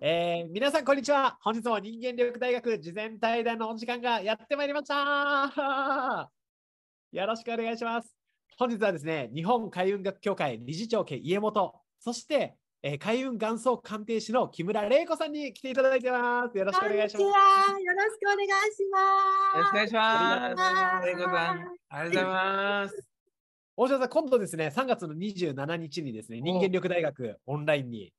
えー、皆さん、こんにちは。本日も人間力大学事前対談のお時間がやってまいりました。よろしくお願いします。本日はですね、日本海運学協会理事長家家元、そして、えー、海運元祖鑑定士の木村玲子さんに来ていただいてます。よろしくお願いします。よろしくお願いします。よろしくお願いします。玲子さん、ありがとうございます。大城さん、今度ですね、3月の27日にですね、人間力大学オンラインに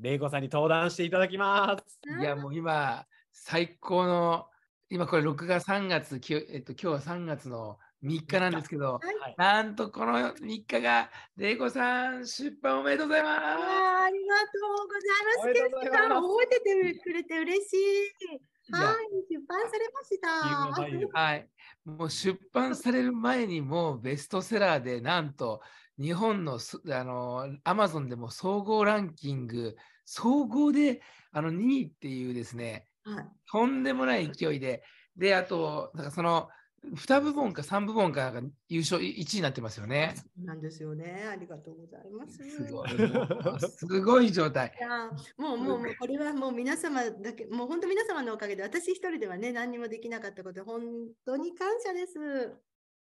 玲子さんに登壇していただきます。いや、もう今、最高の、今これ6月3月、きえっと、今日は3月の3日なんですけど、はい、なんとこの3日が、玲子さん、出版おめでとうございます。ありがとうございます。ます覚えててくれて嬉しい。はい、出版されました。はい、もう出版される前にもベストセラーでなんと日本のあの a m a z でも総合ランキング総合であの2位っていうですね、はい、とんでもない勢いで、であとなんかその2部門か3部門かが優勝1位になってますよね。なんですよね。ありがとうございます。すごい。すごい状態。いやもうもうもうこれはもう皆様だけもう本当皆様のおかげで私一人ではね何にもできなかったこと本当に感謝です。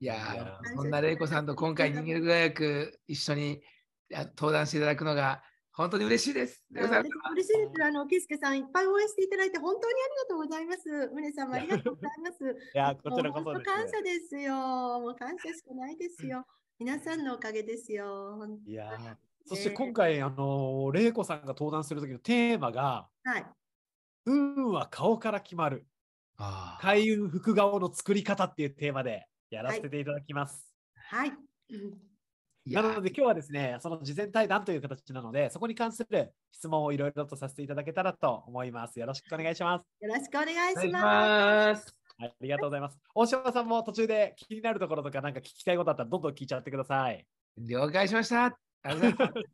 いやそんな玲子さんと今回人間大学一緒に登壇していただくのが本当に嬉しいです。嬉しいです。あの、けすけさん、いっぱい応援していただいて、本当にありがとうございます。むねさんもありがとうございます。いや、こちらこそ、ね、感謝ですよ。もう感謝しかないですよ。皆さんのおかげですよ。いや、そして今回、あの、れいこさんが登壇する時のテーマが。はい。運は顔から決まる。開運福顔の作り方っていうテーマでやらせていただきます。はい、はいなので今日はですね、その事前対談という形なので、そこに関する質問をいろいろとさせていただけたらと思います。よろしくお願いします。よろしくお願いします。はい、ありがとうございます。大島さんも途中で気になるところとか、なんか聞きたいことあったら、どんどん聞いちゃってください。了解しました。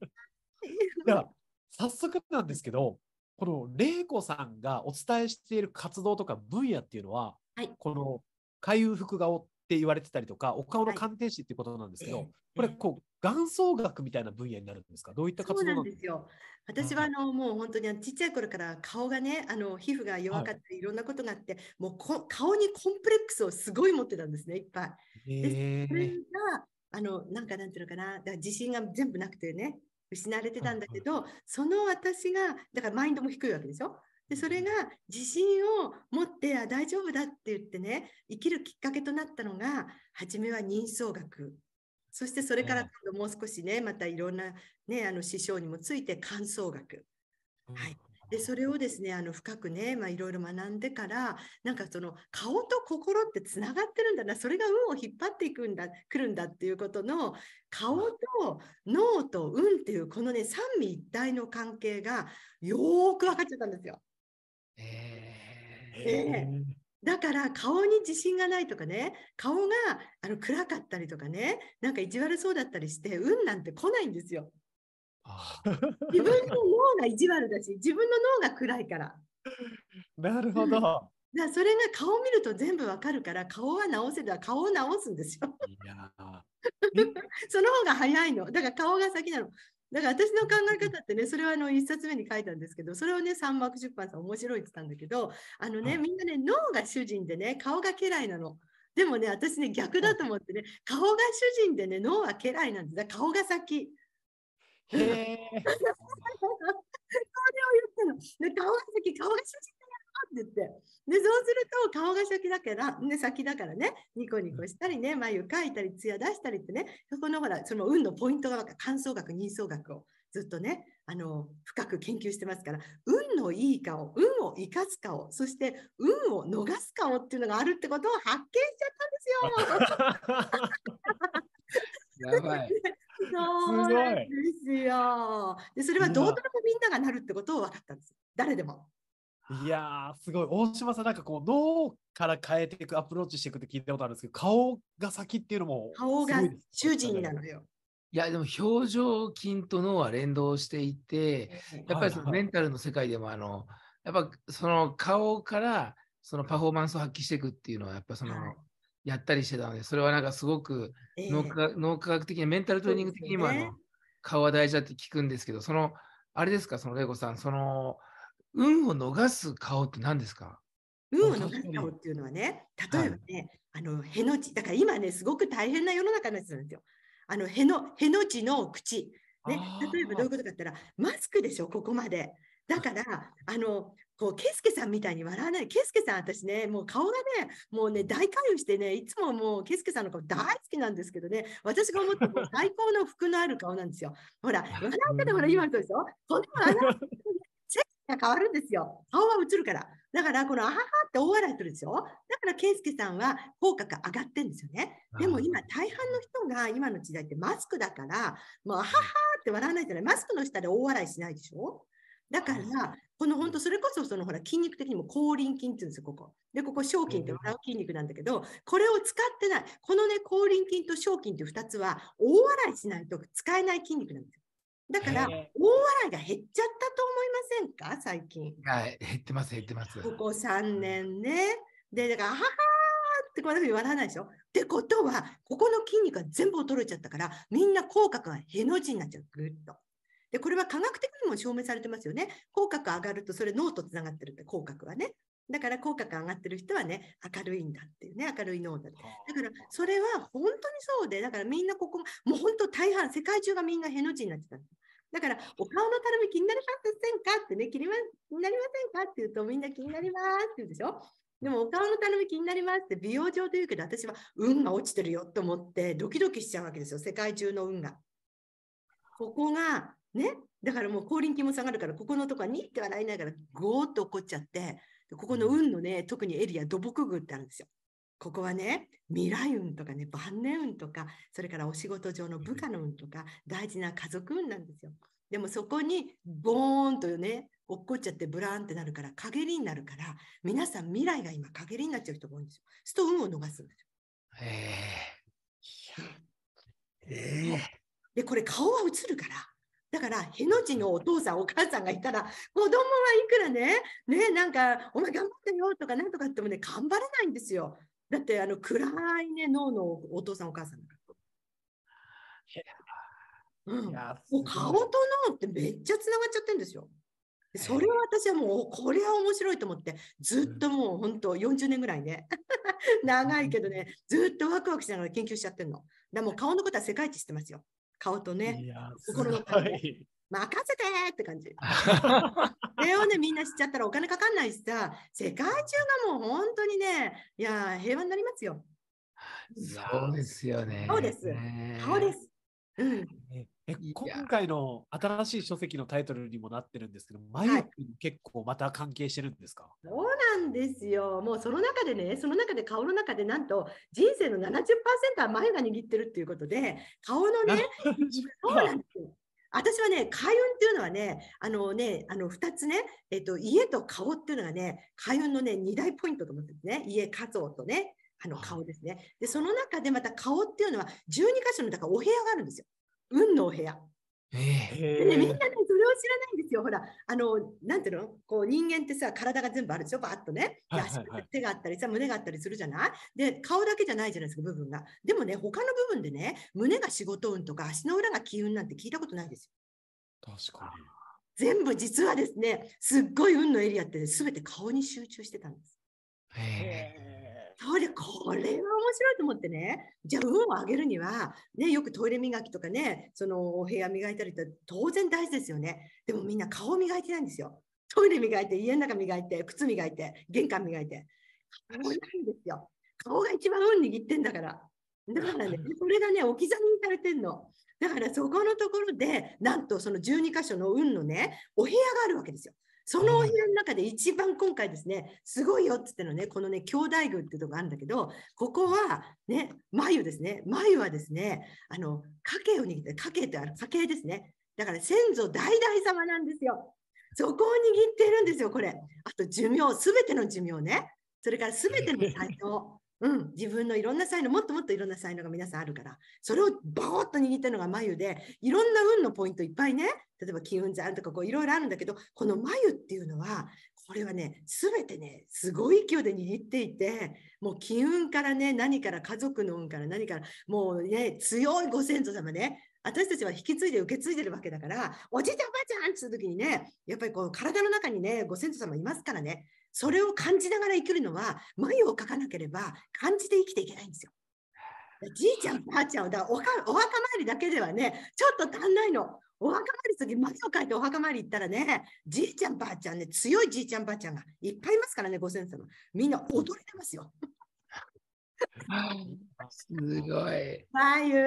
では、早速なんですけど、この玲子さんがお伝えしている活動とか分野っていうのは、はい、この回復顔って言われてたりとか、お顔の鑑定士っていうことなんですけど、はい、これこう元相学みたいな分野になるんですか。どういった活動なんですか。私はあの、はい、もう本当にちっちゃい頃から顔がね、あの皮膚が弱かったり、いろんなことがあって、はい、もうこ顔にコンプレックスをすごい持ってたんですね。いっぱい。で、それがあのなんかなんていうのかな、だか自信が全部なくてね、失われてたんだけど、その私がだからマインドも低いわけでしょ。でそれが自信を持ってあ大丈夫だって言ってね生きるきっかけとなったのが初めは人相学そしてそれからもう少しねまたいろんな、ね、あの師匠にもついて感想学、はい、でそれをですねあの深くね、まあ、いろいろ学んでからなんかその顔と心ってつながってるんだなそれが運を引っ張っていくんだくるんだっていうことの顔と脳と運っていうこのね三位一体の関係がよーく分かっちゃったんですよ。えー、だから顔に自信がないとかね、顔があの暗かったりとかね、なんか意地悪そうだったりして、運なんて来ないんですよ。自分の脳が意地悪だし、自分の脳が暗いから。なるほど。だそれが顔を見ると全部わかるから顔は直せた顔を直すんですよ その方が早いの。だから顔が先なの。だから私の考え方ってね、それはあの1冊目に書いたんですけど、それをね、三幕出版さん面白いって言ったんだけど、あのね、はい、みんなね、脳が主人でね、顔が家来なの。でもね、私ね、逆だと思ってね、顔が主人でね、脳は家来なんです。顔が先。へえ。顔が先、顔が主人って言って。で、そうすると顔が先だから、ね、先だからね、ニコニコしたりね、眉描いたり、艶出したりってね、そこのほら、その運のポイントが感想学、人相学をずっとね、あの、深く研究してますから、運のいい顔、運を生かす顔、そして運を逃す顔っていうのがあるってことを発見しちゃったんですよ。やばい。そうなんですよ。で、それはどうとでもみんながなるってことを分かったんです。誰でも。いやー、すごい。大島さん、なんかこう、脳から変えていく、アプローチしていくって聞いたことあるんですけど、顔が先っていうのも、顔が主人なのよ。いや、でも表情筋と脳は連動していて、やっぱりそのメンタルの世界でも、あの、やっぱその顔からそのパフォーマンスを発揮していくっていうのは、やっぱその、やったりしてたので、それはなんかすごく脳科,、脳科学的にメンタルトレーニング的にも、あの、顔は大事だって聞くんですけど、その、あれですか、そのレゴさん、その、運を逃す顔って何ですか運を逃す顔っていうのはね、例えばね、はい、あの、へのち、だから今ね、すごく大変な世の中の人なんですよ。あの、への、への字の口。ね、例えばどういうことかって言ったら、マスクでしょ、ここまで。だから、あの、こう、ケスケさんみたいに笑わない。ケスケさん、私ね、もう顔がね、もうね、大開運してね、いつももう、ケスケさんの顔大好きなんですけどね、私が思って も最高の服のある顔なんですよ。ほら、笑ってて、ほら、今そうでしょこんなの変わるんですよ。顔は映るから。だから、このあははって大笑いするでしょだから、健介さんは口角上がってんですよね。でも今、大半の人が今の時代ってマスクだから、もうあははって笑わないじゃない。マスクの下で大笑いしないでしょだから、この本当それこそそのほら筋肉的にも口輪筋って言うんですよ、ここ。で、ここ、賞金って笑う筋肉なんだけど、これを使ってない。このね、口輪筋と賞金って2つは、大笑いしないと使えない筋肉なんですよ。だから、大笑いが減っちゃったと思いませんか、最近。い減ってます、減ってます。ここ3年ね。で、だから、ははーってこんなふうに笑わないでしょ。ってことは、ここの筋肉が全部衰えちゃったから、みんな口角がへの字になっちゃう、ぐっと。で、これは科学的にも証明されてますよね。口角上がると、それ脳とつながってるって、口角はね。だから効果が上がってる人はね、明るいんだっていうね、明るい脳だって。だから、それは本当にそうで、だからみんなここ、もう本当大半、世界中がみんなへの字になってただから、お顔のたるみ気になりませんかってね、気になりませんかって言うと、みんな気になりますって言うでしょ。でも、お顔のたるみ気になりますって美容上で言うけど、私は運が落ちてるよと思って、ドキドキしちゃうわけですよ、世界中の運が。ここが、ね、だからもう後輪気も下がるから、ここのとこはニって笑いながら、ゴーっと怒っちゃって、ここの運のね、特にエリア、土木群ってあるんですよ。ここはね、未来運とかね、晩年運とか、それからお仕事上の部下の運とか、大事な家族運なんですよ。でもそこにボーンとね、落っこっちゃってブラーンってなるから、陰りになるから、皆さん未来が今陰りになっちゃう人が多いんですよ。すると運を逃すんですよ。へええで、これ顔は映るから、だから、への字のお父さん、お母さんがいたら、子供はいくらね、ね、なんか、お前頑張ってよとか、なんとかってもね、頑張れないんですよ。だって、あの、暗いね、脳のお父さん、お母さんだから。うん、もう顔と脳ってめっちゃつながっちゃってるんですよ。それは私はもう、これは面白いと思って、ずっともう本当40年ぐらいね、長いけどね、ずっとワクワクしながら研究しちゃってるの。だもう顔のことは世界一知ってますよ。顔とね、心の任せてって感じ。それをね、みんなしちゃったらお金かかんないしさ、世界中がもう本当にね、いや、平和になりますよ。そうですよね。そうです。顔です。うん。え今回の新しい書籍のタイトルにもなってるんですけど、マヨ君結構また関係してるんですか、はい、そうなんですよ。もうその中でね、その中で顔の中でなんと人生の70%は眉が握ってるっていうことで、顔のね、そうなんですよ。私はね、開運っていうのはね、あのね、あの2つね、えっと、家と顔っていうのがね、開運のね、2大ポイントと思ってですね、家、家像とね、あの顔ですね。で、その中でまた顔っていうのは12箇所のだからお部屋があるんですよ。運のお部屋。えー、みんなね、それを知らないんですよ。ほら、あの、なんていうのこう人間ってさ、体が全部あるでしょバッとね。はいはいはい、手があったりさ、胸があったりするじゃないで、顔だけじゃないじゃないですか、部分が。でもね、他の部分でね、胸が仕事運とか足の裏が機運なんて聞いたことないですよ。確かに。全部実はですね、すっごい運のエリアって、ね、全て顔に集中してたんです。へえ。それ、これは面白いと思ってね。じゃあ、運を上げるには、ね、よくトイレ磨きとかね、そのお部屋磨いたりって当然大事ですよね。でもみんな顔磨いてないんですよ。トイレ磨いて、家の中磨いて、靴磨いて、玄関磨いて。顔ないんですよ。顔が一番運握ってんだから。だからね、それがね、置き去りにされてんの。だからそこのところで、なんとその12箇所の運のね、お部屋があるわけですよ。そのお部屋の中で一番今回ですね、すごいよって言ってのね、このね、兄弟群っていうとこがあるんだけど、ここはね、眉ですね、眉はですね、あの、家計を握って、家計ってある家計ですね。だから先祖代々様なんですよ。そこを握っているんですよ、これ。あと寿命、すべての寿命ね。それからすべての才能。うん、自分のいろんな才能、もっともっといろんな才能が皆さんあるから、それをバーッと握ってるのが眉で、いろんな運のポイントいっぱいね、例えば金運山とかこういろいろあるんだけどこの眉っていうのはこれはね全てねすごい勢いで握っていてもう金運からね何から家族の運から何からもうね強いご先祖様ね私たちは引き継いで受け継いでるわけだからおじいちゃんおばあちゃんっつう時にねやっぱりこう体の中にねご先祖様いますからねそれを感じながら生きるのは眉を描かなければ感じて生きていけないんですよ。じいちゃんばあちゃんだおお墓参りだけではねちょっと足んないのお墓参りする時、町を書いてお墓参り行ったらね、じいちゃんばあちゃんね、強いじいちゃんばあちゃんがいっぱいいますからね、ご先祖も。みんな踊れてますよ。すごい。まゆ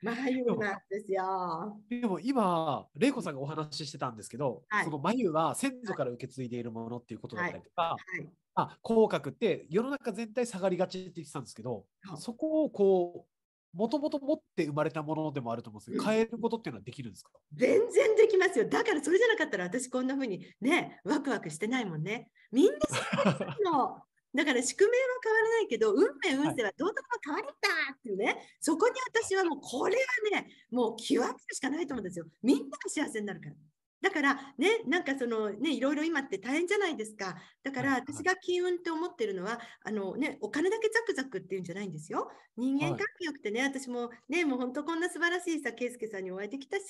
まゆなんですよ。でも今、れいこさんがお話ししてたんですけど、はい、そのまゆは先祖から受け継いでいるものっていうことだったりとか、はいはい、あ、口角って世の中全体下がりがちって言ってたんですけど、そこをこうもともと持って生まれたものでもあると思うんですけど、変えることっていうのはできるんですか全然できますよ。だからそれじゃなかったら私こんな風にね、ワクワクしてないもんね。みんなそうの。だから宿命は変わらないけど、運命、運勢はどうとも変わるんだっていうね、はい、そこに私はもうこれはね、もう極めるしかないと思うんですよ。みんなが幸せになるから。だからね、なんかそのね、いろいろ今って大変じゃないですか。だから私が金運って思ってるのは、あのね、お金だけザクザクっていうんじゃないんですよ。人間関係よくてね、はい、私もね、もう本当こんな素晴らしいさ、圭介さんにお会いできたし、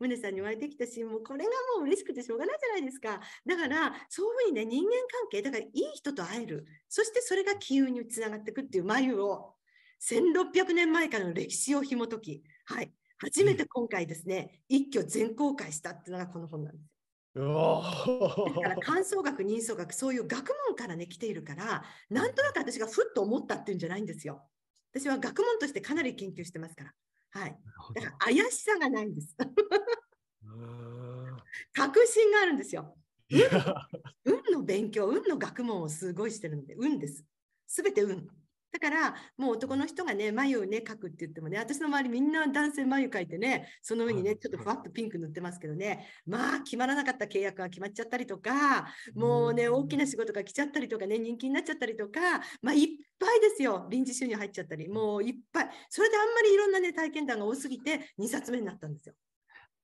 宗さんにお会いできたし、もうこれがもう嬉しくてしょうがないじゃないですか。だから、そういうふうにね、人間関係、だからいい人と会える。そしてそれが金運につながっていくっていう眉を、1600年前からの歴史を紐解き、はい。初めて今回ですね、一挙全公開したっていうのがこの本なんです。だから感想学、人相学、そういう学問からね、来ているから、なんとなく私がふっと思ったっていうんじゃないんですよ。私は学問としてかなり研究してますから。はい。だから怪しさがないんです。確信があるんですよ。運の勉強、運の学問をすごいしてるので、運です。すべて運。だから、もう男の人がね、眉をね、描くって言ってもね、私の周りみんな男性眉描いてね、その上にね、ちょっとふわっとピンク塗ってますけどね、まあ、決まらなかった契約が決まっちゃったりとか、もうね、大きな仕事が来ちゃったりとかね、人気になっちゃったりとか、まあ、いっぱいですよ。臨時収入入っちゃったり、もういっぱい。それであんまりいろんなね、体験談が多すぎて、2冊目になったんですよ。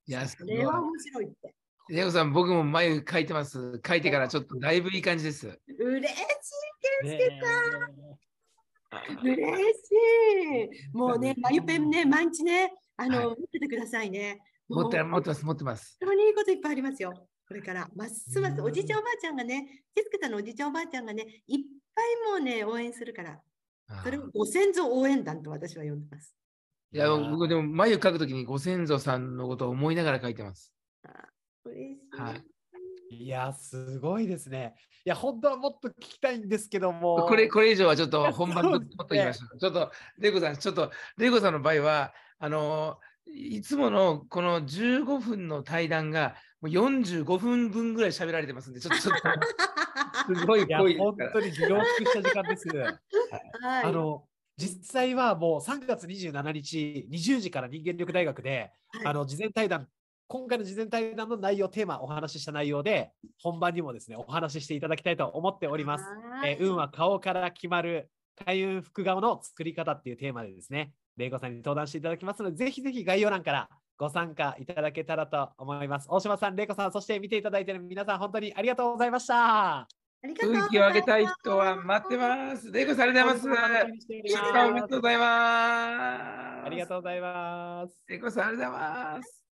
いや、それは面白いって。レオさん、僕も眉描いてます。描いてからちょっとだいぶいい感じです。嬉しい、健介さん。ね嬉しい。もうね、まゆぺんね、毎日ね、あの、はい、持っててくださいね。持って持ってます、持ってます。本当にいいこといっぱいありますよ。これから、ますますおじいちゃんおばあちゃんがね、徹子さたのおじいちゃんおばあちゃんがね、いっぱいもうね、応援するから。それをご先祖応援団と私は呼んでます。いや、僕でも眉描くときにご先祖さんのことを思いながら書いてます。あ嬉しい。はいいや、すごいですね。いや、本当はもっと聞きたいんですけども。これ、これ以上はちょっと本番と言いましょう。ちょっと、レイコさん、ちょっと、レイコさんの場合は、あの、いつものこの15分の対談が、もう45分分ぐらい喋られてますんで、ちょっと、ちょっと、すごい濃いい本当に凝縮した時間です。はい、あの、実際はもう3月27日20時から人間力大学で、はい、あの事前対談今回の事前対談の内容、テーマ、お話しした内容で、本番にもですね、お話ししていただきたいと思っております。えー、運は顔から決まる開運福顔の作り方っていうテーマでですね、玲子さんに登壇していただきますので、ぜひぜひ概要欄からご参加いただけたらと思います。大島さん、玲子さん、そして見ていただいている皆さん、本当にありがとうございました。運気を上げたい人は待ってます。玲子さん、ありがとうございます。出荷おとうございます。ありがとうございます。玲子さん、ありがとうございます。